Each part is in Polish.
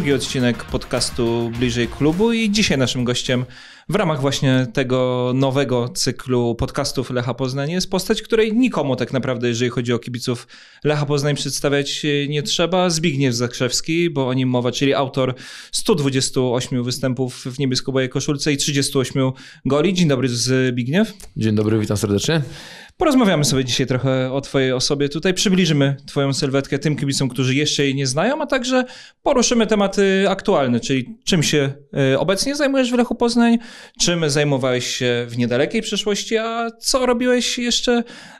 drugi odcinek podcastu Bliżej Klubu i dzisiaj naszym gościem w ramach właśnie tego nowego cyklu podcastów Lecha Poznań jest postać, której nikomu tak naprawdę, jeżeli chodzi o kibiców Lecha Poznań, przedstawiać nie trzeba. Zbigniew Zakrzewski, bo o nim mowa, czyli autor 128 występów w niebiesko-białej koszulce i 38 goli. Dzień dobry Zbigniew. Dzień dobry, witam serdecznie. Porozmawiamy sobie dzisiaj trochę o Twojej osobie. Tutaj przybliżymy Twoją sylwetkę tym kibicom, którzy jeszcze jej nie znają, a także poruszymy tematy aktualne, czyli czym się e, obecnie zajmujesz w Lechu Poznań, czym zajmowałeś się w niedalekiej przeszłości, a co robiłeś jeszcze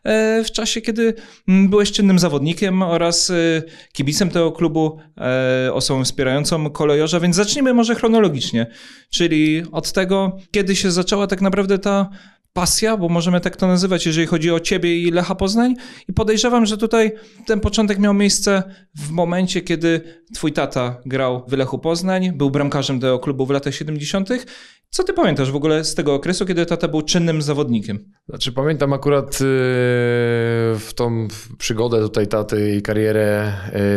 e, w czasie, kiedy mm, byłeś czynnym zawodnikiem oraz e, kibicem tego klubu, osobą wspierającą kolejorza. Więc zacznijmy może chronologicznie, czyli od tego, kiedy się zaczęła tak naprawdę ta pasja, bo możemy tak to nazywać, jeżeli chodzi o ciebie i Lecha Poznań. I podejrzewam, że tutaj ten początek miał miejsce w momencie, kiedy twój tata grał w Lechu Poznań, był bramkarzem tego klubu w latach 70. Co ty pamiętasz w ogóle z tego okresu, kiedy tata był czynnym zawodnikiem? Znaczy pamiętam akurat y, w tą przygodę tutaj taty i karierę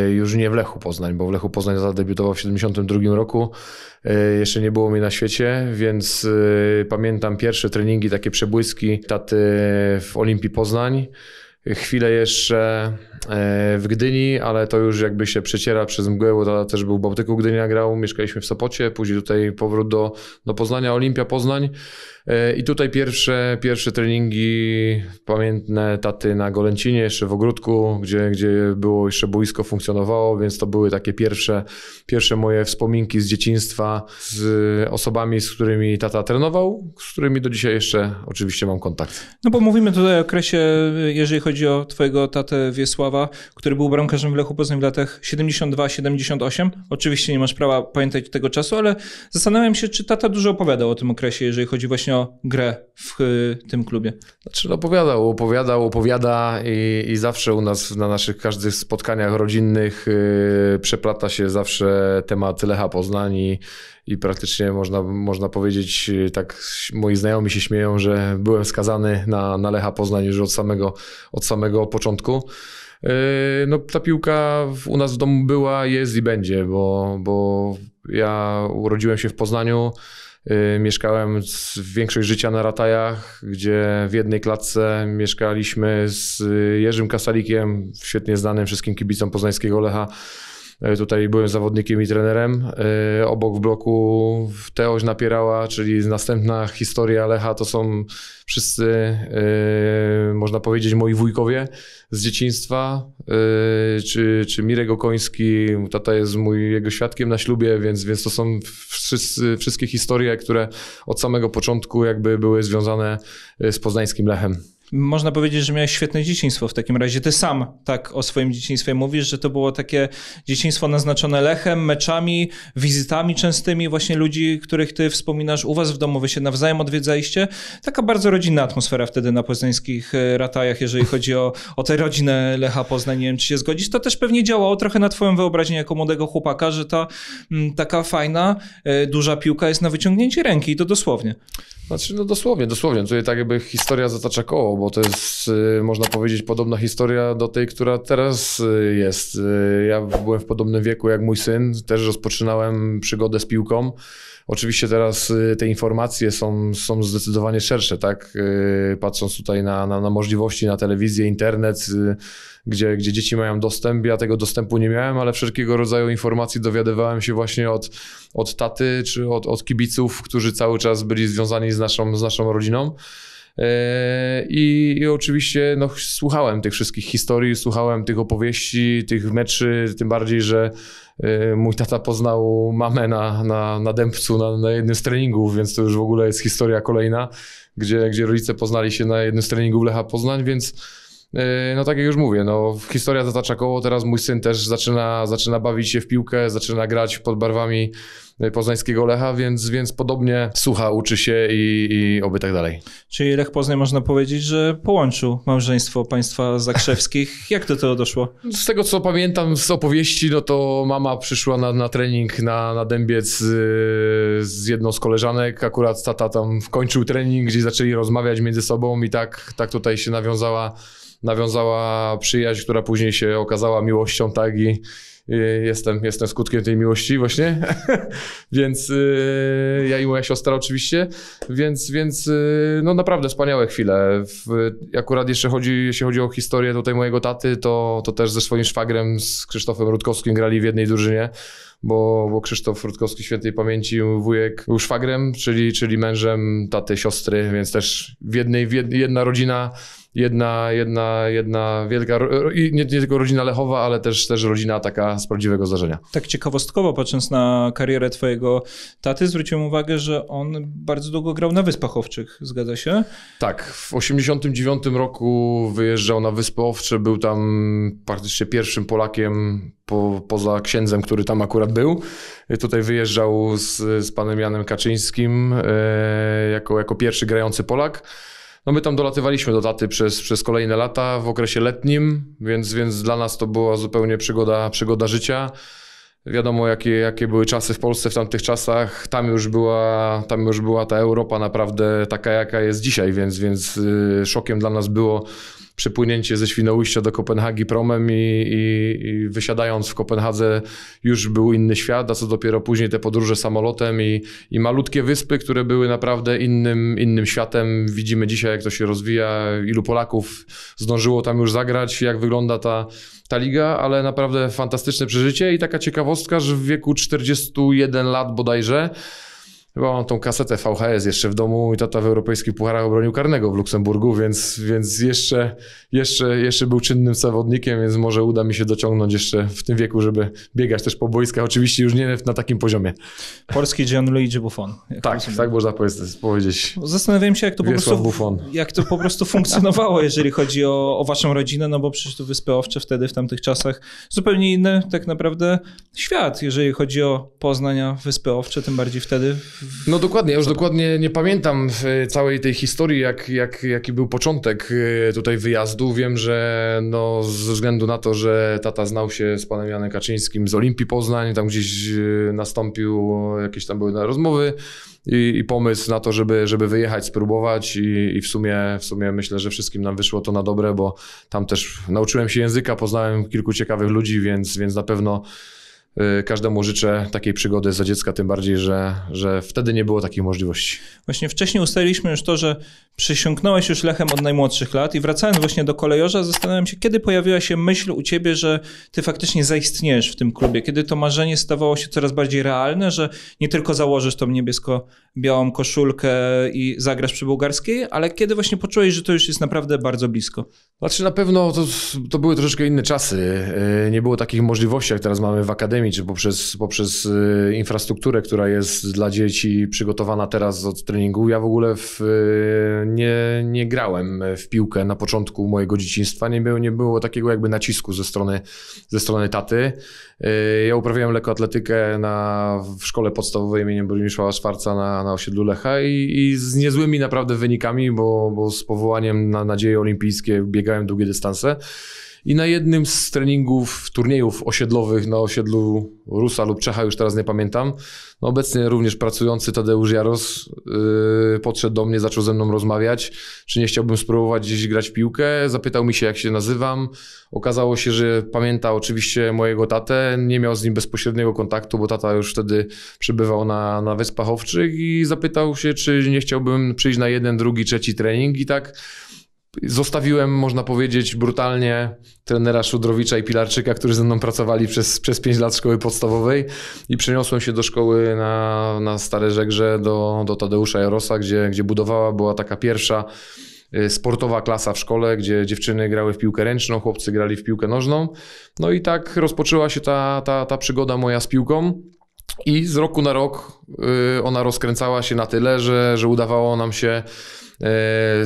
y, już nie w Lechu Poznań, bo w Lechu Poznań zadebiutował w 1972 roku. Y, jeszcze nie było mi na świecie, więc pamiętam pierwsze treningi, takie przebłyski taty w Olimpii Poznań. Chwilę jeszcze E, w Gdyni, ale to już jakby się przeciera przez mgłę, bo to też był Bałtyku Gdynia grał, mieszkaliśmy w Sopocie, później tutaj powrót do, do Poznania, Olimpia Poznań e, i tutaj pierwsze, pierwsze treningi pamiętne taty na Golęcinie, jeszcze w ogródku, gdzie, gdzie było jeszcze boisko funkcjonowało, więc to były takie pierwsze, pierwsze moje wspominki z dzieciństwa z osobami, z którymi tata trenował, z którymi do dzisiaj jeszcze oczywiście mam kontakt. No bo mówimy tutaj o okresie, jeżeli chodzi o twojego tatę Wiesława Krzysztofa, który był bramkarzem w Lechu Poznań w latach 72-78. Oczywiście nie masz prawa pamiętać tego czasu, ale zastanawiam się, czy tata dużo opowiadał o tym okresie, jeżeli chodzi właśnie o grę w y, tym klubie. Znaczy no, opowiadał, opowiadał, opowiada i, i zawsze u nas na naszych każdych spotkaniach rodzinnych yy, przeplata się zawsze temat Lecha Poznań i, i praktycznie można, można powiedzieć, y, tak moi znajomi się śmieją, że byłem skazany na, na Lecha Poznań już od samego, od samego początku. Yy, no, ta piłka u nas w domu była, jest i będzie, bo, bo ja urodziłem się w Poznaniu. Yy, mieszkałem większość życia na Ratajach, gdzie w jednej klatce mieszkaliśmy z Jerzym Kasalikiem, świetnie znanym wszystkim kibicom poznańskiego Lecha. E, tutaj byłem zawodnikiem i trenerem. E, obok w bloku Teoś napierała, czyli następna historia Lecha to są wszyscy, e, można powiedzieć, moi wujkowie z dzieciństwa. Czy, czy Mirek Okoński, tata jest mój, jego świadkiem na ślubie, więc, więc to są wszyscy, wszystkie historie, które od samego początku jakby były związane z poznańskim Lechem. Można powiedzieć, że miałeś świetne dzieciństwo w takim razie. Ty sam tak o swoim dzieciństwie mówisz, że to było takie dzieciństwo naznaczone lechem, meczami, wizytami częstymi właśnie ludzi, których ty wspominasz u was w domu, wy się nawzajem odwiedzaliście. Taka bardzo rodzinna atmosfera wtedy na poznańskich e, ratajach, jeżeli chodzi o, o tę rodzinę Lecha Poznań. Nie wiem, czy się zgodzisz. To też pewnie działało trochę na twoją wyobraźnię jako młodego chłopaka, że ta m, mm, taka fajna, y, duża piłka jest na wyciągnięcie ręki i to dosłownie. Znaczy, no dosłownie, dosłownie. Tutaj tak jakby historia zatacza koło, bo to jest, y, można powiedzieć, podobna historia do tej, która teraz y, jest. Y, ja byłem w podobnym wieku jak mój syn, też rozpoczynałem przygodę z piłką. Oczywiście teraz te informacje są, są zdecydowanie szersze, tak? Patrząc tutaj na, na, na możliwości, na telewizję, internet, gdzie, gdzie dzieci mają dostęp. Ja tego dostępu nie miałem, ale wszelkiego rodzaju informacji dowiadywałem się właśnie od, od taty czy od, od kibiców, którzy cały czas byli związani z naszą, z naszą rodziną. E, I, I, oczywiście no, słuchałem tych wszystkich historii, słuchałem tych opowieści, tych meczy, tym bardziej, że e, mój tata poznał mamę na, na, na dębcu, na, na, jednym z treningów, więc to już w ogóle jest historia kolejna, gdzie, gdzie rodzice poznali się na jednym z treningów Lecha Poznań, więc e, no tak jak już mówię, no, historia zatacza koło, teraz mój syn też zaczyna, zaczyna bawić się w piłkę, zaczyna grać pod barwami Y, poznańskiego Lecha, więc, więc podobnie słucha, uczy się i, i oby tak dalej. Czyli Lech Poznań można powiedzieć, że połączył małżeństwo państwa Zakrzewskich. Jak do tego doszło? Z tego co pamiętam z opowieści, no to mama przyszła na, na trening na, na Dębiec z, y, z jedną z koleżanek, akurat tata tam kończył trening, gdzie zaczęli rozmawiać między sobą i tak, tak tutaj się nawiązała nawiązała przyjaźń, która później się okazała miłością, tak i Y, jestem, jestem skutkiem tej miłości właśnie, więc y, ja i moja siostra oczywiście, więc, więc y, no naprawdę wspaniałe chwile. akurat jeszcze chodzi, jeśli chodzi o historię tutaj mojego taty, to, to też ze swoim szwagrem, z Krzysztofem Rutkowskim grali w jednej drużynie bo, bo Krzysztof Rutkowski świętej pamięci wujek był szwagrem, czyli, czyli mężem taty, siostry, więc też w jednej, w jedna rodzina jedna, jedna, jedna wielka, nie, nie, tylko rodzina Lechowa, ale też, też rodzina taka z prawdziwego zdarzenia. Tak ciekawostkowo, patrząc na karierę twojego taty, zwróciłem uwagę, że on bardzo długo grał na Wyspach Owczych, zgadza się? Tak, w 89 roku wyjeżdżał na Wyspy Owcze, był tam praktycznie pierwszym Polakiem po, poza księdzem, który tam akurat był. E, tutaj wyjeżdżał z, z panem Janem Kaczyńskim e, jako, jako pierwszy grający Polak. No my tam dolatywaliśmy do taty przez, przez kolejne lata w okresie letnim, więc, więc dla nas to była zupełnie przygoda, przygoda życia. Wiadomo, jakie, jakie były czasy w Polsce w tamtych czasach. Tam już była, tam już była ta Europa naprawdę taka, jaka jest dzisiaj, więc, więc y, szokiem dla nas było przypłynięcie ze Świnoujścia do Kopenhagi promem i, i, i, wysiadając w Kopenhadze już był inny świat, a co dopiero później te podróże samolotem i, i malutkie wyspy, które były naprawdę innym, innym światem. Widzimy dzisiaj, jak to się rozwija, ilu Polaków zdążyło tam już zagrać, jak wygląda ta ta liga, ale naprawdę fantastyczne przeżycie i taka ciekawostka, że w wieku 41 lat bodajże Chyba mam tą kasetę VHS jeszcze w domu i tata w europejskich pucharach obronił karnego w Luksemburgu, więc, więc jeszcze, jeszcze, jeszcze był czynnym zawodnikiem, więc może uda mi się dociągnąć jeszcze w tym wieku, żeby biegać też po boiskach. Oczywiście już nie na takim poziomie. Polski Gianluigi Buffon. Tak, rozumiem. tak można powiedzieć. Zastanawiałem się, jak to, po prostu, Buffon. jak to po prostu funkcjonowało, jeżeli chodzi o, o waszą rodzinę, no bo przecież to Wyspy Owcze wtedy, w tamtych czasach, zupełnie inny tak naprawdę świat, jeżeli chodzi o Poznania Wyspy Owcze, tym bardziej wtedy no dokładnie, ja już dokładnie nie pamiętam całej tej historii, jak, jak, jaki był początek e, tutaj wyjazdu. Wiem, że no, ze względu na to, że tata znał się z panem Janem Kaczyńskim z Olimpii Poznań, tam gdzieś e, nastąpił, e, jakieś tam były rozmowy i, i pomysł na to, żeby, żeby wyjechać, spróbować i, i w, sumie, w sumie myślę, że wszystkim nam wyszło to na dobre, bo tam też nauczyłem się języka, poznałem kilku ciekawych ludzi, więc, więc na pewno Y, każdemu życzę takiej przygody za dziecka, tym bardziej, że, że wtedy nie było takich możliwości. Właśnie wcześniej ustaliliśmy już to, że przysiągnąłeś już Lechem od najmłodszych lat i wracając właśnie do kolejorza, zastanawiam się, kiedy pojawiła się myśl u ciebie, że ty faktycznie zaistniejesz w tym klubie, kiedy to marzenie stawało się coraz bardziej realne, że nie tylko założysz tą niebiesko-białą koszulkę i zagrasz przy bułgarskiej, ale kiedy właśnie poczułeś, że to już jest naprawdę bardzo blisko? Znaczy na pewno to, to były troszeczkę inne czasy. Y, nie było takich możliwości, jak teraz mamy w Akademii, ziemi, czy poprzez, poprzez y, infrastrukturę, która jest dla dzieci przygotowana teraz od treningu. Ja w ogóle w, y, nie, nie grałem w piłkę na początku mojego dzieciństwa. Nie było, nie było takiego jakby nacisku ze strony, ze strony taty. Y, ja uprawiałem lekkoatletykę na, w szkole podstawowej imieniem Bronisława Szwarca na, na osiedlu Lecha i, i z niezłymi naprawdę wynikami, bo, bo z powołaniem na nadzieje olimpijskie biegałem długie dystanse. I na jednym z treningów, turniejów osiedlowych na osiedlu Rusa lub Czecha, już teraz nie pamiętam, no obecnie również pracujący Tadeusz Jaros yy, podszedł do mnie, zaczął ze mną rozmawiać, czy nie chciałbym spróbować gdzieś grać piłkę. Zapytał mi się, jak się nazywam. Okazało się, że pamięta oczywiście mojego tatę, nie miał z nim bezpośredniego kontaktu, bo tata już wtedy przebywał na, na Wyspach Owczych i zapytał się, czy nie chciałbym przyjść na jeden, drugi, trzeci trening i tak Zostawiłem, można powiedzieć, brutalnie trenera Szudrowicza i Pilarczyka, którzy ze mną pracowali przez, przez 5 lat szkoły podstawowej i przeniosłem się do szkoły na, na Stare Żegrze, do, do Tadeusza Jarosa, gdzie, gdzie budowała była taka pierwsza y, sportowa klasa w szkole, gdzie dziewczyny grały w piłkę ręczną, chłopcy grali w piłkę nożną. No i tak rozpoczęła się ta, ta, ta przygoda moja z piłką. I z roku na rok y, ona rozkręcała się na tyle, że, że udawało nam się y,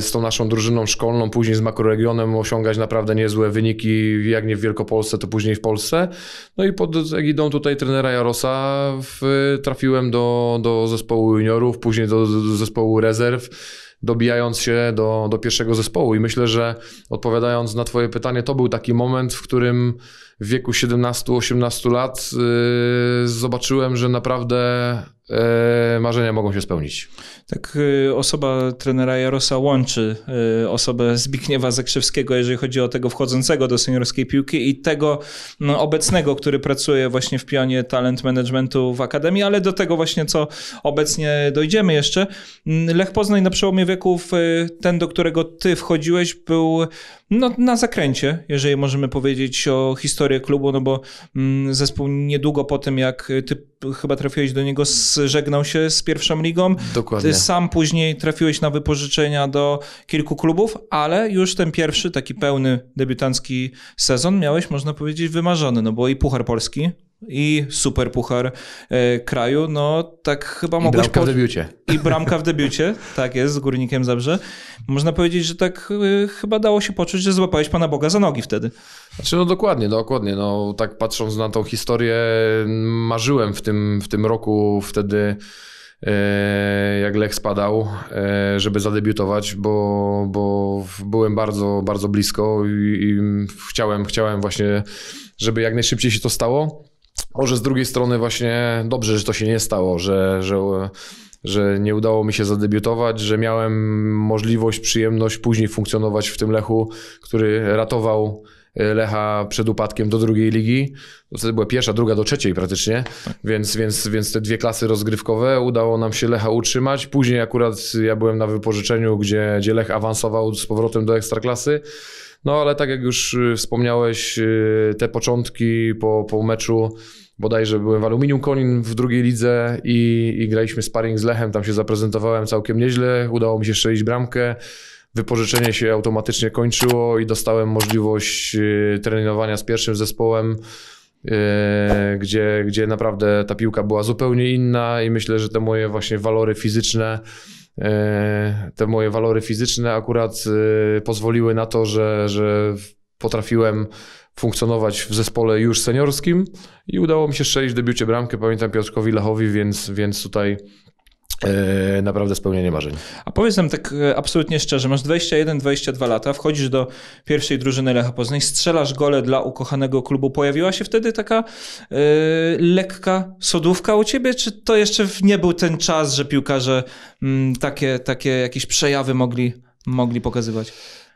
z tą naszą drużyną szkolną, później z makroregionem osiągać naprawdę niezłe wyniki, jak nie w Wielkopolsce, to później w Polsce. No i pod egidą tutaj trenera Jarosa w, trafiłem do, do zespołu juniorów, później do, do zespołu rezerw dobijając się do, do pierwszego zespołu. I myślę, że odpowiadając na Twoje pytanie, to był taki moment, w którym w wieku 17-18 lat yy, zobaczyłem, że naprawdę yy, marzenia mogą się spełnić tak y, osoba trenera Jarosa łączy y, osobę Zbigniewa Zakrzewskiego, jeżeli chodzi o tego wchodzącego do seniorskiej piłki i tego no, obecnego, który pracuje właśnie w pionie talent managementu w Akademii, ale do tego właśnie, co obecnie dojdziemy jeszcze. Lech Poznań na przełomie wieków, y, ten, do którego ty wchodziłeś, był no, na zakręcie, jeżeli możemy powiedzieć o historię klubu, no bo mm, zespół niedługo po tym, jak ty chyba trafiłeś do niego, żegnał się z pierwszą ligą. Dokładnie. Ty sam później trafiłeś na wypożyczenia do kilku klubów, ale już ten pierwszy, taki pełny debiutancki sezon miałeś, można powiedzieć, wymarzony, no bo i Puchar Polski i super puchar e, kraju, no tak chyba I mogłeś... I bramka po... w debiucie. I bramka w debiucie, tak jest, z Górnikiem Zabrze. Można powiedzieć, że tak e, chyba dało się poczuć, że złapałeś Pana Boga za nogi wtedy. Znaczy, no dokładnie, dokładnie. No tak patrząc na tą historię, marzyłem w tym, w tym roku wtedy e, jak Lech spadał, e, żeby zadebiutować, bo, bo byłem bardzo, bardzo blisko i, i chciałem, chciałem właśnie, żeby jak najszybciej się to stało. Może z drugiej strony właśnie dobrze, że to się nie stało, że, że, że nie udało mi się zadebiutować, że miałem możliwość, przyjemność później funkcjonować w tym Lechu, który ratował Y, Lecha przed upadkiem do drugiej ligi. To wtedy była pierwsza, druga do trzeciej praktycznie, więc, więc, więc te dwie klasy rozgrywkowe udało nam się Lecha utrzymać. Później akurat ja byłem na wypożyczeniu, gdzie, gdzie Lech awansował z powrotem do ekstraklasy. No ale tak jak już y, wspomniałeś, y, te początki po, po meczu bodajże byłem w Aluminium Konin w drugiej lidze i, i graliśmy sparring z Lechem, tam się zaprezentowałem całkiem nieźle, udało mi się strzelić bramkę wypożyczenie się automatycznie kończyło i dostałem możliwość y, trenowania z pierwszym zespołem, y, gdzie, gdzie naprawdę ta piłka była zupełnie inna i myślę, że te moje właśnie walory fizyczne, y, te moje walory fizyczne akurat pozwoliły na to, że, że potrafiłem funkcjonować w zespole już seniorskim i udało mi się strzelić w debiucie bramkę, pamiętam Piotrkowi Lechowi, więc, więc tutaj E, naprawdę spełnienie marzeń. A powiedz nam tak e, absolutnie szczerze, masz 21-22 lata, wchodzisz do pierwszej drużyny Lecha Poznań, strzelasz gole dla ukochanego klubu. Pojawiła się wtedy taka yy, lekka sodówka u ciebie, czy to jeszcze nie był ten czas, że piłkarze yy, takie, takie jakieś przejawy mogli mogli pokazywać?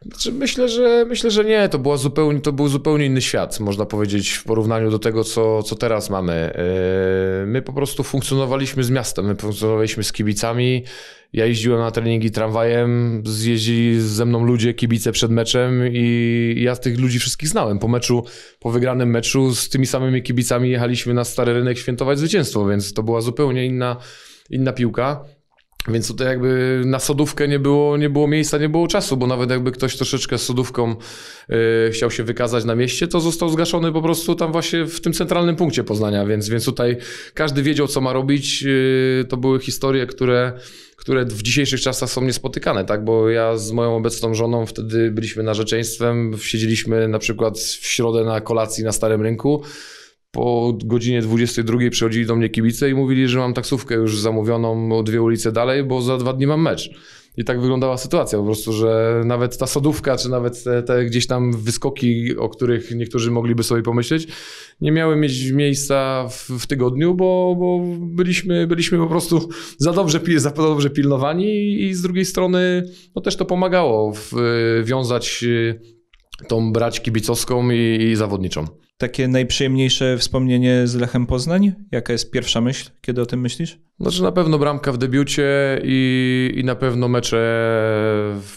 Znaczy, myślę, że, myślę, że nie. To, była zupełnie, to był zupełnie inny świat, można powiedzieć, w porównaniu do tego, co, co teraz mamy. Yy, my po prostu funkcjonowaliśmy z miastem, my funkcjonowaliśmy z kibicami. Ja jeździłem na treningi tramwajem, zjeździli ze mną ludzie, kibice przed meczem i ja tych ludzi wszystkich znałem. Po meczu, po wygranym meczu z tymi samymi kibicami jechaliśmy na Stary Rynek świętować zwycięstwo, więc to była zupełnie inna, inna piłka. Więc tutaj jakby na sodówkę nie było, nie było miejsca, nie było czasu, bo nawet jakby ktoś troszeczkę z sodówką e, chciał się wykazać na mieście, to został zgaszony po prostu tam właśnie w tym centralnym punkcie Poznania, więc, więc tutaj każdy wiedział, co ma robić. E, to były historie, które które w dzisiejszych czasach są niespotykane, tak? Bo ja z moją obecną żoną wtedy byliśmy narzeczeństwem, siedzieliśmy na przykład w środę na kolacji na Starym Rynku, po godzinie 22 przychodzili do mnie kibice i mówili, że mam taksówkę już zamówioną o dwie ulice dalej, bo za dwa dni mam mecz. I tak wyglądała sytuacja po prostu, że nawet ta sodówka, czy nawet te, te, gdzieś tam wyskoki, o których niektórzy mogliby sobie pomyśleć, nie miały mieć miejsca w, w tygodniu, bo, bo, byliśmy, byliśmy po prostu za dobrze, za dobrze pilnowani i, z drugiej strony no też to pomagało w, wiązać tą brać kibicowską i, i zawodniczą. Takie najprzyjemniejsze wspomnienie z Lechem Poznań? Jaka jest pierwsza myśl, kiedy o tym myślisz? Znaczy na pewno bramka w debiucie i, i na pewno mecze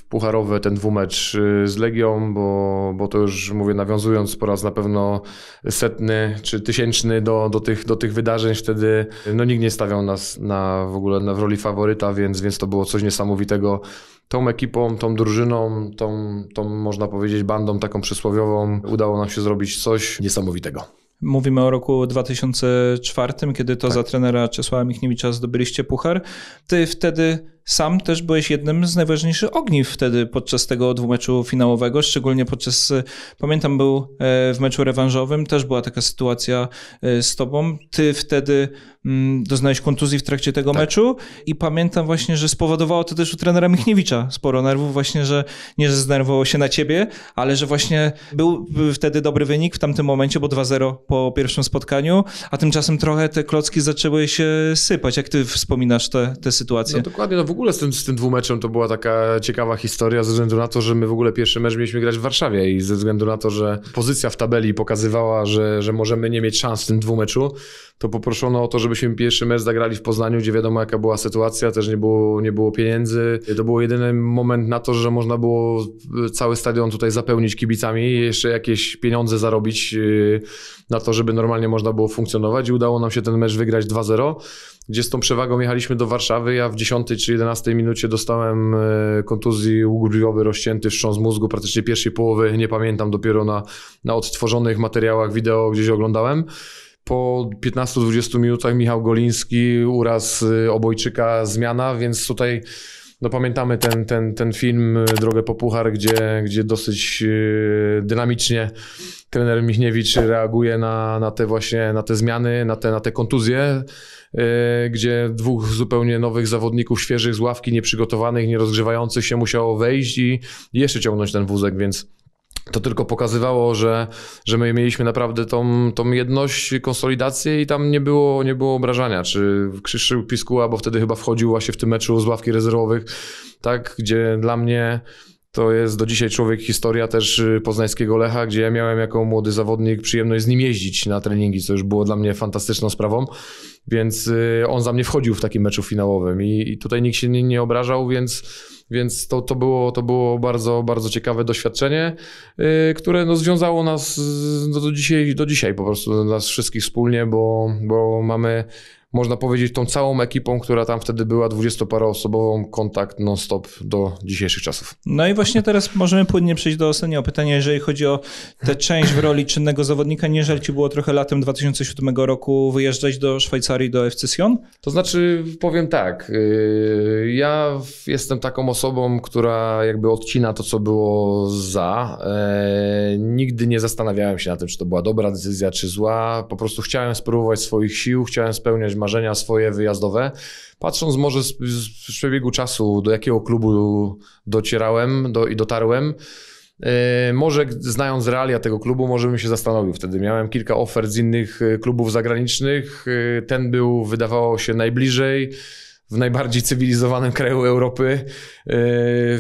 pucharowe, ten dwumecz y, z Legią, bo, bo to już mówię nawiązując po raz na pewno setny czy tysięczny do, do, tych, do tych wydarzeń, wtedy no, nikt nie stawiał nas na, w ogóle na, w roli faworyta, więc, więc to było coś niesamowitego tą ekipą, tą drużyną, tą, tą można powiedzieć bandą taką przysłowiową udało nam się zrobić coś niesamowitego. Mówimy o roku 2004, kiedy to tak. za trenera Czesława Michniewicza zdobyliście puchar. Ty wtedy sam też byłeś jednym z najważniejszych ogniw wtedy podczas tego dwumeczu finałowego, szczególnie podczas, e, pamiętam był e, w meczu rewanżowym, też była taka sytuacja e, z tobą. Ty wtedy mm, doznałeś kontuzji w trakcie tego tak. meczu i pamiętam właśnie, że spowodowało to też u trenera Michniewicza sporo nerwów właśnie, że nie, że zdenerwowało się na ciebie, ale że właśnie był wtedy dobry wynik w tamtym momencie, bo 2-0 po pierwszym spotkaniu, a tymczasem trochę te klocki zaczęły się sypać. Jak ty wspominasz te, te sytuacje? No dokładnie, no w ogóle z tym, z tym dwumeczem to była taka ciekawa historia ze względu na to, że my w ogóle pierwszy mecz mieliśmy grać w Warszawie i ze względu na to, że pozycja w tabeli pokazywała, że, że możemy nie mieć szans w tym dwumeczu, to poproszono o to, żebyśmy pierwszy mecz zagrali w Poznaniu, gdzie wiadomo jaka była sytuacja, też nie było, nie było pieniędzy. To był jedyny moment na to, że można było e, cały stadion tutaj zapełnić kibicami i jeszcze jakieś pieniądze zarobić e, na to, żeby normalnie można było funkcjonować i udało nam się ten mecz wygrać 2-0, gdzie z tą przewagą jechaliśmy do Warszawy. Ja w 10 czy 11 minucie dostałem e, kontuzji łóg rozcięty, wstrząs mózgu, praktycznie pierwszej połowy nie pamiętam, dopiero na, na odtworzonych materiałach wideo gdzieś oglądałem po 15-20 minutach Michał Goliński, uraz y, Obojczyka, zmiana, więc tutaj no pamiętamy ten, ten, ten film y, Drogę po Puchar, gdzie, gdzie dosyć y, dynamicznie trener Michniewicz reaguje na, na te właśnie, na te zmiany, na te, na te kontuzje, gdzie dwóch zupełnie nowych zawodników, świeżych z ławki, nieprzygotowanych, nierozgrzewających się musiało wejść i jeszcze ciągnąć ten wózek, więc to tylko pokazywało, że, że my mieliśmy naprawdę tą, tą jedność, konsolidację i tam nie było, nie było obrażania. Czy Krzysztof Piskuła, bo wtedy chyba wchodził właśnie w tym meczu z ławki rezerwowych, tak, gdzie dla mnie to jest do dzisiaj człowiek historia też y, poznańskiego Lecha, gdzie ja miałem jako młody zawodnik przyjemność z nim jeździć na treningi, co już było dla mnie fantastyczną sprawą, więc y, on za mnie wchodził w takim meczu finałowym i, i tutaj nikt się nie, nie obrażał, więc więc to, to, było, to było bardzo, bardzo ciekawe doświadczenie, y, które no, związało nas do, do, dzisiaj, do dzisiaj po prostu, nas wszystkich wspólnie, bo, bo mamy można powiedzieć, tą całą ekipą, która tam wtedy była, dwudziestoparoosobową, kontakt non-stop do dzisiejszych czasów. No i właśnie teraz możemy płynnie przejść do ostatniego pytania, jeżeli chodzi o tę część w roli czynnego zawodnika. Nie żal ci było trochę latem 2007 roku wyjeżdżać do Szwajcarii, do FC Sion? To znaczy, powiem tak, yy, ja jestem taką osobą, która jakby odcina to, co było za. Yy, nigdy nie zastanawiałem się na tym, czy to była dobra decyzja, czy zła. Po prostu chciałem spróbować swoich sił, chciałem spełniać marzenia swoje wyjazdowe. Patrząc może z, z przebiegu czasu, do jakiego klubu docierałem do, i dotarłem, e, może znając realia tego klubu, może bym się zastanowił wtedy. Miałem kilka ofert z innych e, klubów zagranicznych. E, ten był, wydawało się, najbliżej w najbardziej cywilizowanym kraju Europy,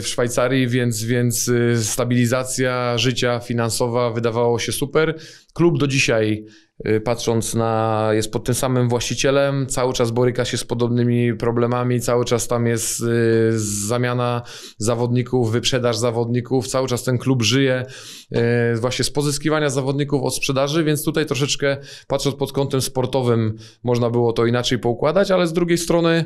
w Szwajcarii, więc, więc stabilizacja życia finansowa wydawało się super. Klub do dzisiaj Y, patrząc na, jest pod tym samym właścicielem, cały czas boryka się z podobnymi problemami, cały czas tam jest y, zamiana zawodników, wyprzedaż zawodników, cały czas ten klub żyje y, właśnie z pozyskiwania zawodników od sprzedaży, więc tutaj troszeczkę patrząc pod kątem sportowym można było to inaczej poukładać, ale z drugiej strony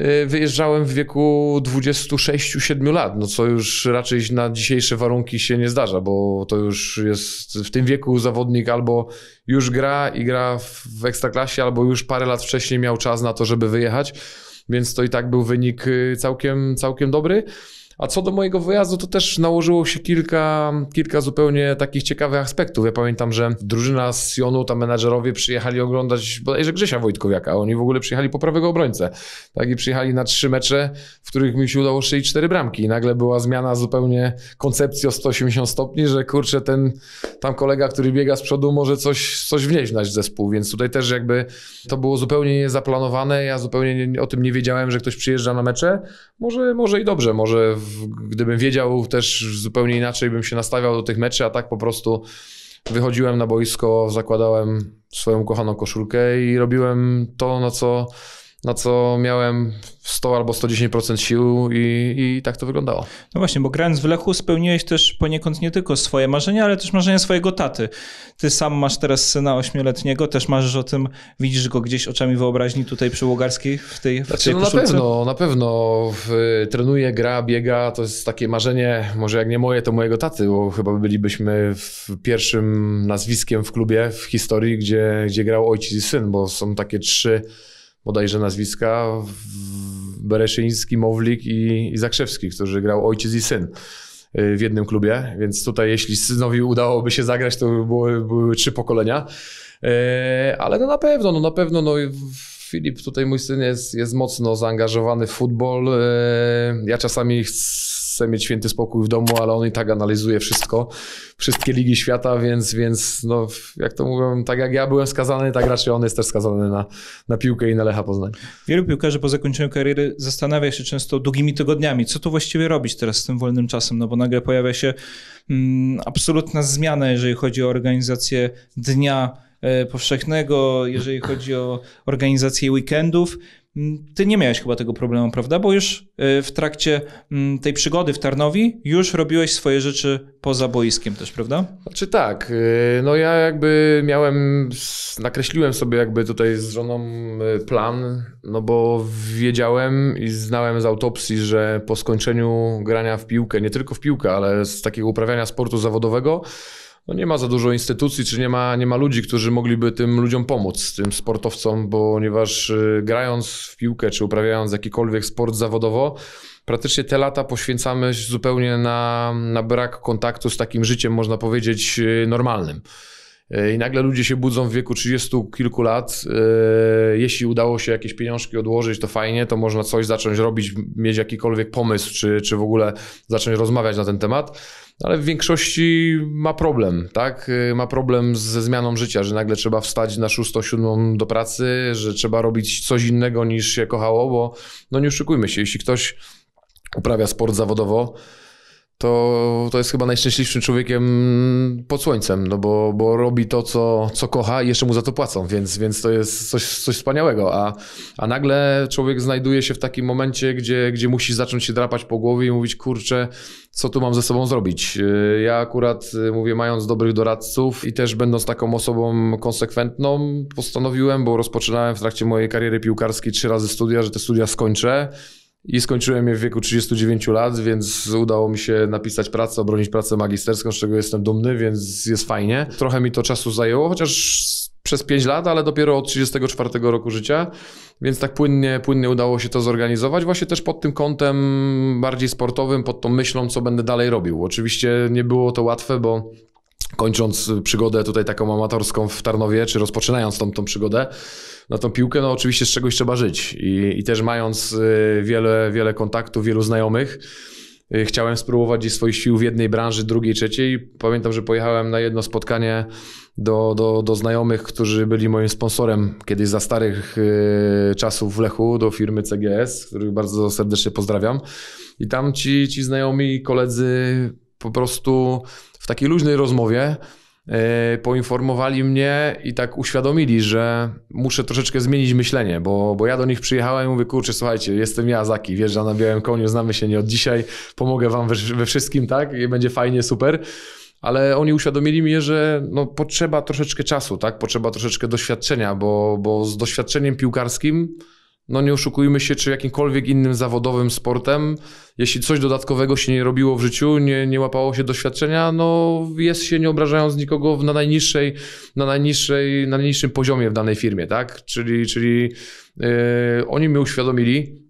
Y, wyjeżdżałem w wieku 26-7 lat, no co już raczej na dzisiejsze warunki się nie zdarza, bo to już jest w tym wieku zawodnik albo już gra i gra w ekstraklasie, albo już parę lat wcześniej miał czas na to, żeby wyjechać, więc to i tak był wynik y, całkiem, całkiem dobry. A co do mojego wyjazdu, to też nałożyło się kilka, kilka zupełnie takich ciekawych aspektów. Ja pamiętam, że drużyna z Sionu, tam menadżerowie przyjechali oglądać bodajże Grzesia Wojtkowiaka. Oni w ogóle przyjechali po prawego obrońcę. Tak, i przyjechali na trzy mecze, w których mi się udało strzelić cztery bramki. I nagle była zmiana zupełnie koncepcji o 180 stopni, że kurczę, ten tam kolega, który biega z przodu, może coś, coś wnieść w nasz zespół. Więc tutaj też jakby to było zupełnie niezaplanowane. Ja zupełnie nie, o tym nie wiedziałem, że ktoś przyjeżdża na mecze. Może, może i dobrze, może gdybym wiedział, też zupełnie inaczej bym się nastawiał do tych meczy, a tak po prostu wychodziłem na boisko, zakładałem swoją kochaną koszulkę i robiłem to, na co na co miałem 100 albo 110% sił i, i tak to wyglądało. No właśnie, bo grając w Lechu spełniłeś też poniekąd nie tylko swoje marzenia, ale też marzenia swojego taty. Ty sam masz teraz syna ośmioletniego, też marzysz o tym, widzisz go gdzieś oczami wyobraźni tutaj przy Łogarskiej w tej, w znaczy, tej no koszulce? Na pewno, na pewno. trenuje, gra, biega, to jest takie marzenie, może jak nie moje, to mojego taty, bo chyba bylibyśmy pierwszym nazwiskiem w klubie w historii, gdzie, gdzie grał ojciec i syn, bo są takie trzy bodajże nazwiska Bereszyński, Mowlik i, i Zakrzewski, którzy grał ojciec i syn y, w jednym klubie, więc tutaj jeśli synowi udałoby się zagrać, to były, były trzy pokolenia. Y, ale no na pewno, no na pewno, no Filip, tutaj mój syn jest, jest mocno zaangażowany w futbol. E, ja czasami chcę mieć święty spokój w domu, ale on i tak analizuje wszystko, wszystkie ligi świata, więc, więc no, jak to mówią, tak jak ja byłem skazany, tak raczej on jest też skazany na, na piłkę i na Lecha Poznań. Wielu piłkarzy po zakończeniu kariery zastanawia się często długimi tygodniami, co tu właściwie robić teraz z tym wolnym czasem, no bo nagle pojawia się mm, absolutna zmiana, jeżeli chodzi o organizację dnia E, powszechnego, jeżeli chodzi o organizację weekendów. Mm, ty nie miałeś chyba tego problemu, prawda? Bo już e, w trakcie mm, tej przygody w Tarnowi już robiłeś swoje rzeczy poza boiskiem też, prawda? Czy znaczy tak, e, no ja jakby miałem, nakreśliłem sobie jakby tutaj z żoną plan, no bo wiedziałem i znałem z autopsji, że po skończeniu grania w piłkę, nie tylko w piłkę, ale z takiego uprawiania sportu zawodowego, no nie ma za dużo instytucji, czy nie ma, nie ma ludzi, którzy mogliby tym ludziom pomóc, tym sportowcom, ponieważ y, grając w piłkę, czy uprawiając jakikolwiek sport zawodowo, praktycznie te lata poświęcamy zupełnie na, na brak kontaktu z takim życiem, można powiedzieć, y, normalnym. Y, I nagle ludzie się budzą w wieku 30 kilku lat. Jeśli udało się jakieś pieniążki odłożyć, to fajnie, to można coś zacząć robić, mieć jakikolwiek pomysł, czy, czy w ogóle zacząć rozmawiać na ten temat. No, ale w większości ma problem, tak? Y, ma problem ze zmianą życia, że nagle trzeba wstać na 6-7 do pracy, że trzeba robić coś innego niż się kochało, bo no nie oszukujmy się, jeśli ktoś uprawia sport zawodowo, to, to jest chyba najszczęśliwszym człowiekiem pod słońcem, no bo, bo robi to, co, co kocha i jeszcze mu za to płacą, więc, więc to jest coś, coś wspaniałego. A, a nagle człowiek znajduje się w takim momencie, gdzie, gdzie musi zacząć się drapać po głowie i mówić, kurczę, co tu mam ze sobą zrobić. Y, ja akurat y, mówię, mając dobrych doradców i też będąc taką osobą konsekwentną, postanowiłem, bo rozpoczynałem w trakcie mojej kariery piłkarskiej trzy razy studia, że te studia skończę i skończyłem je w wieku 39 lat, więc udało mi się napisać pracę, obronić pracę magisterską, z czego jestem dumny, więc jest fajnie. Trochę mi to czasu zajęło, chociaż przez 5 lat, ale dopiero od 34 roku życia, więc tak płynnie, płynnie udało się to zorganizować, właśnie też pod tym kątem bardziej sportowym, pod tą myślą, co będę dalej robił. Oczywiście nie było to łatwe, bo kończąc y, przygodę tutaj taką amatorską w Tarnowie, czy rozpoczynając tą, tą przygodę na tą piłkę, no oczywiście z czegoś trzeba żyć. I, i też mając y, wiele, wiele kontaktów, wielu znajomych, y, chciałem spróbować gdzieś swoich sił w jednej branży, drugiej, trzeciej. Pamiętam, że pojechałem na jedno spotkanie do, do, do znajomych, którzy byli moim sponsorem kiedyś za starych czasów w Lechu, do firmy CGS, których bardzo serdecznie pozdrawiam. I tam ci, ci znajomi koledzy po prostu w takiej luźnej rozmowie e, poinformowali mnie i tak uświadomili, że muszę troszeczkę zmienić myślenie, bo, bo ja do nich przyjechałem i mówię, kurczę, słuchajcie, jestem ja, Zaki, wjeżdżam na białym koniu, znamy się nie od dzisiaj, pomogę wam we, we wszystkim, tak, i będzie fajnie, super ale oni uświadomili mnie, że no, potrzeba troszeczkę czasu, tak? potrzeba troszeczkę doświadczenia, bo, bo z doświadczeniem piłkarskim no nie oszukujmy się, czy jakimkolwiek innym zawodowym sportem, jeśli coś dodatkowego się nie robiło w życiu, nie, nie łapało się doświadczenia, no jest się nie obrażając nikogo na najniższej, na najniższej, na najniższym poziomie w danej firmie, tak? Czyli, czyli yy, oni mnie uświadomili,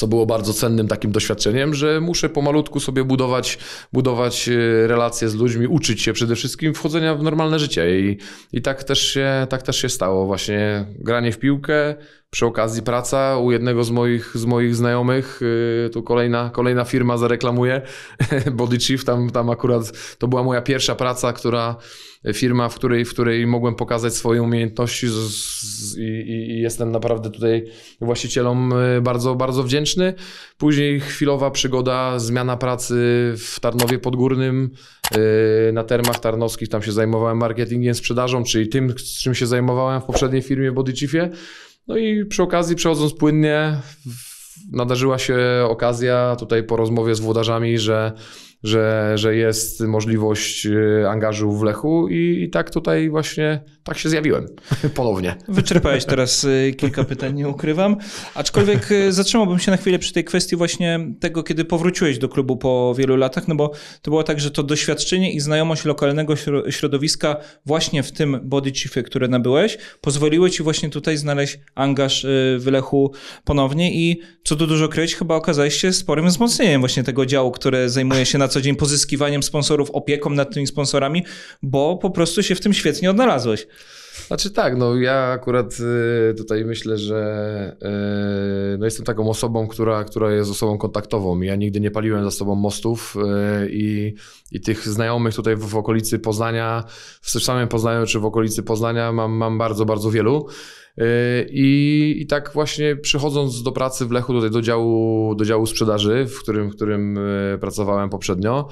co było bardzo cennym takim doświadczeniem, że muszę pomalutku sobie budować, budować e, relacje z ludźmi, uczyć się przede wszystkim wchodzenia w normalne życie. I, i tak, też się, tak też się stało. Właśnie granie w piłkę, przy okazji praca u jednego z moich, z moich znajomych, e, tu kolejna, kolejna firma zareklamuje, Body Chief, tam, tam akurat to była moja pierwsza praca, która firma, w której, w której mogłem pokazać swoje umiejętności z, z, i, i, jestem naprawdę tutaj właścicielom e, bardzo, bardzo wdzięczny. Później chwilowa przygoda, zmiana pracy w Tarnowie Podgórnym, e, na termach tarnowskich, tam się zajmowałem marketingiem, sprzedażą, czyli tym, czym się zajmowałem w poprzedniej firmie Bodychiefie. No i przy okazji, przechodząc płynnie, nadarzyła się okazja tutaj po rozmowie z włodarzami, że że, że jest możliwość y, angażu w Lechu i, i tak tutaj właśnie tak się zjawiłem ponownie. Wyczerpałeś teraz y, kilka pytań, nie ukrywam. Aczkolwiek y, zatrzymałbym się na chwilę przy tej kwestii właśnie tego, kiedy powróciłeś do klubu po wielu latach, no bo to było tak, że to doświadczenie i znajomość lokalnego środowiska właśnie w tym body chiefie, które nabyłeś, pozwoliły ci właśnie tutaj znaleźć angaż w Lechu ponownie i co tu dużo kryć, chyba okazałeś się sporym wzmocnieniem właśnie tego działu, które zajmuje się na co dzień, pozyskiwaniem sponsorów, opieką nad tymi sponsorami, bo po prostu się w tym świetnie odnalazłeś. Znaczy tak, no ja akurat y, tutaj myślę, że y, no jestem taką osobą, która, która jest osobą kontaktową. Ja nigdy nie paliłem za sobą mostów y, i, i tych znajomych tutaj w, w okolicy Poznania, w samym Poznaniu czy w okolicy Poznania mam, mam bardzo, bardzo wielu. Y, I, I tak właśnie przychodząc do pracy w Lechu, tutaj do działu, do działu sprzedaży, w którym, w którym y, pracowałem poprzednio,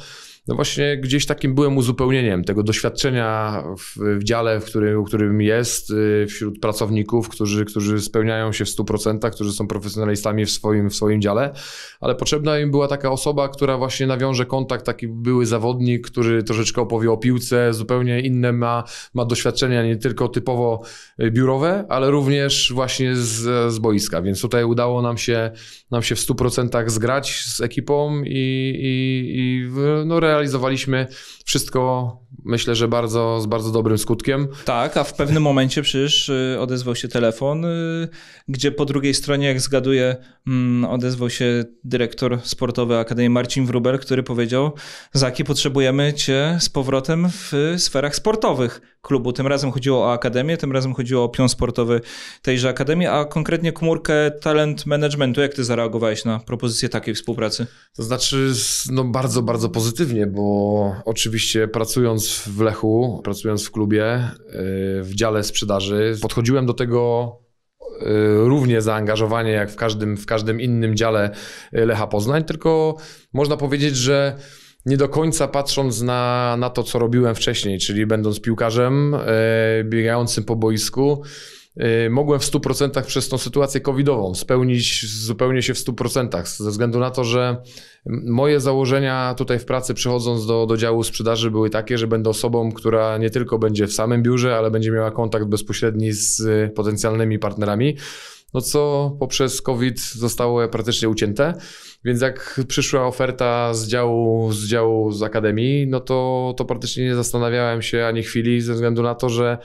no właśnie gdzieś takim byłem uzupełnieniem tego doświadczenia w, w dziale, w którym, którym jest, y, wśród pracowników, którzy, którzy spełniają się w 100%, którzy są profesjonalistami w swoim, w swoim dziale, ale potrzebna im była taka osoba, która właśnie nawiąże kontakt, taki były zawodnik, który troszeczkę opowie o piłce, zupełnie inne ma, ma doświadczenia, nie tylko typowo y, biurowe, ale również właśnie z, z boiska, więc tutaj udało nam się, nam się w 100% zgrać z ekipą i, i, i no, realizować realizowaliśmy wszystko, myślę, że bardzo, z bardzo dobrym skutkiem. Tak, a w pewnym momencie przecież y, odezwał się telefon, y, gdzie po drugiej stronie, jak zgaduję, mm, odezwał się dyrektor sportowy Akademii Marcin Wrubel, który powiedział: Zaki, potrzebujemy Cię z powrotem w sferach sportowych klubu. Tym razem chodziło o akademię, tym razem chodziło o pion sportowy tejże akademii, a konkretnie komórkę talent managementu. Jak ty zareagowałeś na propozycję takiej współpracy? To znaczy, no bardzo, bardzo pozytywnie, bo oczywiście pracując w Lechu, pracując w klubie, y, w dziale sprzedaży, podchodziłem do tego y, równie zaangażowanie jak w każdym, w każdym innym dziale y, Lecha Poznań, tylko można powiedzieć, że nie do końca patrząc na, na to, co robiłem wcześniej, czyli będąc piłkarzem, yy, biegającym po boisku, e, mogłem w 100% przez tą sytuację covidową spełnić zupełnie się w 100%, ze względu na to, że moje założenia tutaj w pracy przychodząc do, do działu sprzedaży były takie, że będę osobą, która nie tylko będzie w samym biurze, ale będzie miała kontakt bezpośredni z e, potencjalnymi partnerami, no co poprzez COVID zostało praktycznie ucięte. Więc jak przyszła oferta z działu z, działu z akademii, no to, to praktycznie nie zastanawiałem się ani chwili ze względu na to, że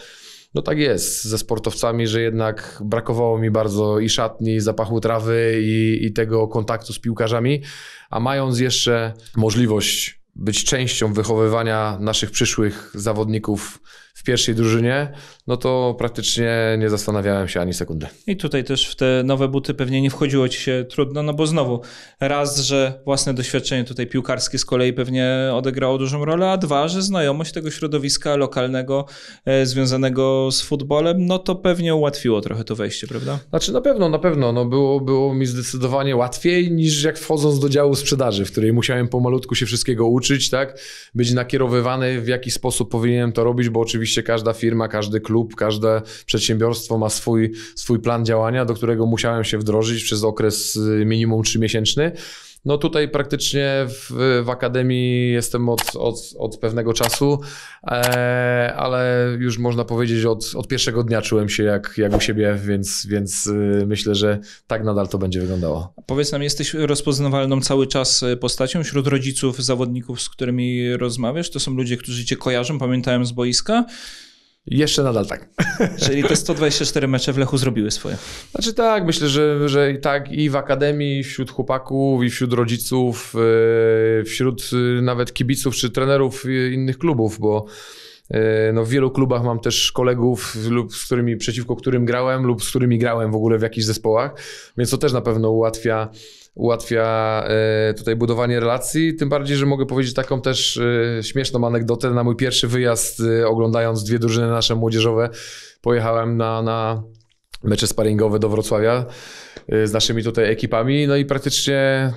no tak jest ze sportowcami, że jednak brakowało mi bardzo i szatni, i zapachu trawy, i, i tego kontaktu z piłkarzami, a mając jeszcze możliwość być częścią wychowywania naszych przyszłych zawodników w pierwszej drużynie, no to praktycznie nie zastanawiałem się ani sekundy. I tutaj też w te nowe buty pewnie nie wchodziło ci się trudno, no bo znowu raz, że własne doświadczenie tutaj piłkarskie z kolei pewnie odegrało dużą rolę, a dwa, że znajomość tego środowiska lokalnego e, związanego z futbolem, no to pewnie ułatwiło trochę to wejście, prawda? Znaczy na pewno, na pewno, no było, było mi zdecydowanie łatwiej niż jak wchodząc do działu sprzedaży, w której musiałem pomalutku się wszystkiego uczyć, tak? Być nakierowywany w jaki sposób powinienem to robić, bo oczywiście oczywiście każda firma, każdy klub, każde przedsiębiorstwo ma swój, swój plan działania, do którego musiałem się wdrożyć przez okres y, minimum 3 miesięczny. No tutaj praktycznie w, w akademii jestem od, od, od pewnego czasu, e, ale już można powiedzieć od, od pierwszego dnia czułem się jak, jak u siebie, więc, więc y, myślę, że tak nadal to będzie wyglądało. Powiedz nam, jesteś rozpoznawalną cały czas e, postacią wśród rodziców, zawodników, z którymi rozmawiasz? To są ludzie, którzy cię kojarzą, pamiętają z boiska? Jeszcze nadal tak. Czyli te 124 mecze w Lechu zrobiły swoje. Znaczy tak, myślę, że, że i tak i w akademii, wśród chłopaków, i wśród rodziców, yy, wśród yy, nawet kibiców czy trenerów yy, innych klubów, bo no, w wielu klubach mam też kolegów, lub z którymi, przeciwko którym grałem, lub z którymi grałem w ogóle w jakichś zespołach, więc to też na pewno ułatwia ułatwia e, tutaj budowanie relacji. Tym bardziej, że mogę powiedzieć taką też e, śmieszną anegdotę. Na mój pierwszy wyjazd, e, oglądając dwie drużyny nasze młodzieżowe, pojechałem na, na mecze sparingowe do Wrocławia z naszymi tutaj ekipami. No i praktycznie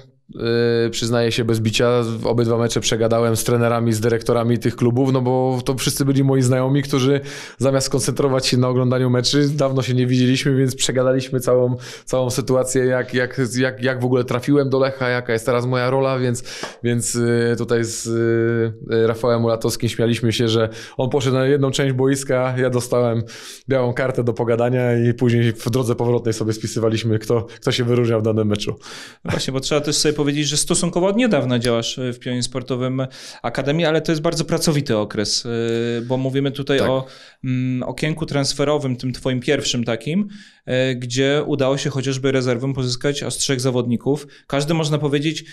Y, przyznaję się bez bicia, obydwa mecze przegadałem z trenerami, z dyrektorami tych klubów, no bo to wszyscy byli moi znajomi, którzy zamiast skoncentrować się na oglądaniu meczy, dawno się nie widzieliśmy, więc przegadaliśmy całą, całą sytuację, jak, jak, jak, jak w ogóle trafiłem do Lecha, jaka jest teraz moja rola, więc, więc y, tutaj z y, Rafałem Ulatowskim śmialiśmy się, że on poszedł na jedną część boiska, ja dostałem białą kartę do pogadania i później w drodze powrotnej sobie spisywaliśmy, kto, kto się wyróżniał w danym meczu. No właśnie, bo trzeba też sobie powiedzieć, że stosunkowo od niedawna działasz e, w pionie sportowym Akademii, ale to jest bardzo pracowity okres, e, bo mówimy tutaj tak. o mm, okienku transferowym, tym twoim pierwszym takim, e, gdzie udało się chociażby rezerwą pozyskać aż trzech zawodników. Każdy można powiedzieć,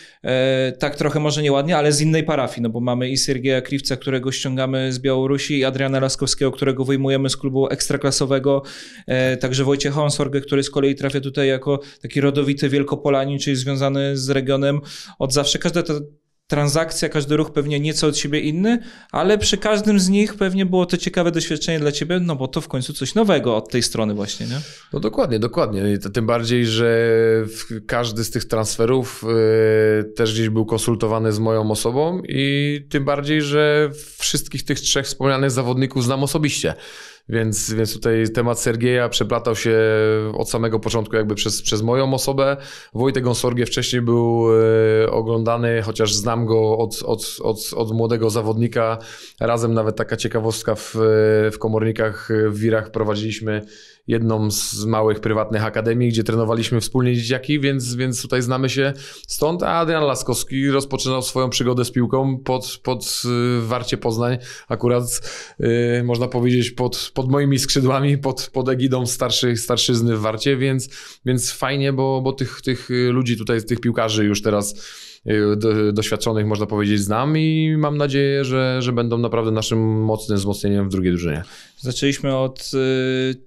tak trochę może nieładnie, ale z innej parafii, no bo mamy i Sergeja Kriwca, którego ściągamy z Białorusi, i Adriana Laskowskiego, którego wyjmujemy z klubu ekstraklasowego, także Wojciecha Onsorgę, który z kolei trafia tutaj jako taki rodowity Wielkopolanin, czyli związany z regionem od zawsze. Każda ta transakcja, każdy ruch pewnie nieco od siebie inny, ale przy każdym z nich pewnie było to ciekawe doświadczenie dla ciebie, no bo to w końcu coś nowego od tej strony właśnie, nie? No dokładnie, dokładnie. Tym bardziej, że każdy z tych transferów y, też gdzieś był konsultowany z moją osobą i tym bardziej, że wszystkich tych trzech wspomnianych zawodników znam osobiście. Więc, więc tutaj temat Sergeja przeplatał się od samego początku jakby przez, przez moją osobę. Wojtek Onsorgie wcześniej był e, oglądany, chociaż znam go od, od, od, od młodego zawodnika. Razem nawet taka ciekawostka w, e, w komornikach, w wirach prowadziliśmy jedną z małych prywatnych akademii, gdzie trenowaliśmy wspólnie dzieciaki, więc, więc tutaj znamy się stąd. A Adrian Laskowski rozpoczynał swoją przygodę z piłką pod, pod y, Warcie Poznań, akurat yy, można powiedzieć pod, pod moimi skrzydłami, pod, pod egidą starszych, starszyzny w Warcie, więc, więc fajnie, bo, bo tych, tych ludzi tutaj, tych piłkarzy już teraz Y, doświadczonych, można powiedzieć, znam i mam nadzieję, że, że będą naprawdę naszym mocnym wzmocnieniem w drugiej drużynie. Zaczęliśmy od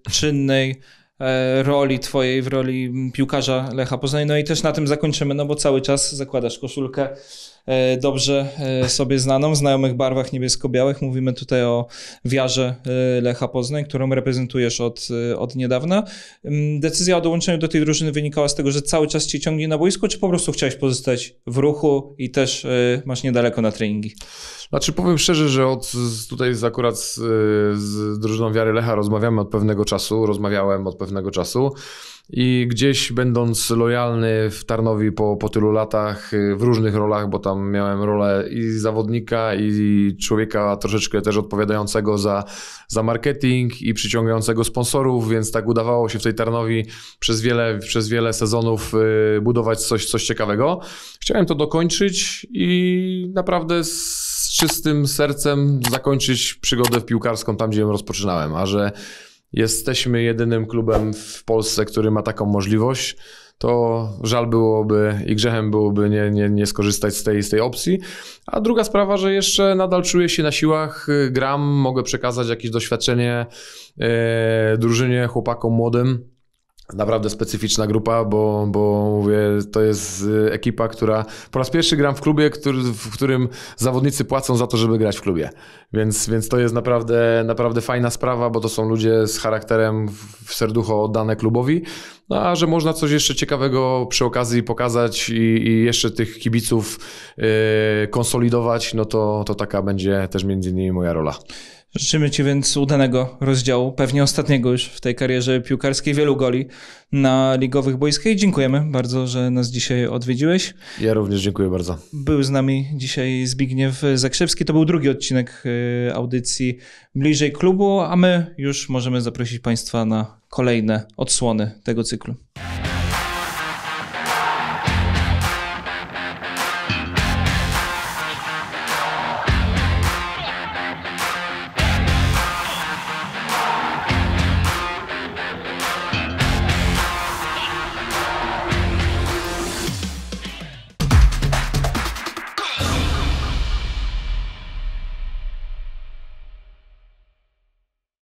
y, czynnej e, roli twojej, w roli piłkarza Lecha Poznań. No i też na tym zakończymy, no bo cały czas zakładasz koszulkę E, dobrze e, sobie znaną, w znajomych barwach niebiesko-białych. Mówimy tutaj o wiarze e, Lecha Poznań, którą reprezentujesz od, od niedawna. Mm, decyzja o dołączeniu do tej drużyny wynikała z tego, że cały czas cię ciągnie na boisku, czy po prostu chciałeś pozostać w ruchu i też masz niedaleko na treningi? Znaczy powiem szczerze, że od tutaj z, akurat z, z drużyną Wiary Lecha rozmawiamy od pewnego czasu, rozmawiałem od pewnego czasu. I gdzieś będąc lojalny w Tarnowi po, po tylu latach, y, w różnych rolach, bo tam miałem rolę i zawodnika, i człowieka troszeczkę też odpowiadającego za, za marketing i przyciągającego sponsorów, więc tak udawało się w tej Tarnowi przez wiele, przez wiele sezonów y, budować coś, coś ciekawego. Chciałem to dokończyć i naprawdę. Z czystym sercem zakończyć przygodę piłkarską tam, gdzie ją rozpoczynałem, a że jesteśmy jedynym klubem w Polsce, który ma taką możliwość, to żal byłoby i grzechem byłoby nie, nie, nie skorzystać z tej, z tej opcji. A druga sprawa, że jeszcze nadal czuję się na siłach, gram, mogę przekazać jakieś doświadczenie e, drużynie, chłopakom młodym naprawdę specyficzna grupa, bo, bo mówię, to jest y, ekipa, która po raz pierwszy gram w klubie, który, w którym zawodnicy płacą za to, żeby grać w klubie. Więc, więc to jest naprawdę, naprawdę fajna sprawa, bo to są ludzie z charakterem w serducho oddane klubowi. No, a że można coś jeszcze ciekawego przy okazji pokazać i, i jeszcze tych kibiców yy, konsolidować, no to, to taka będzie też między innymi moja rola. Życzymy Ci więc udanego rozdziału, pewnie ostatniego już w tej karierze piłkarskiej, wielu goli na ligowych boiskach. Dziękujemy bardzo, że nas dzisiaj odwiedziłeś. Ja również dziękuję bardzo. Był z nami dzisiaj Zbigniew Zakrzewski. To był drugi odcinek y, audycji Bliżej Klubu, a my już możemy zaprosić Państwa na kolejne odsłony tego cyklu.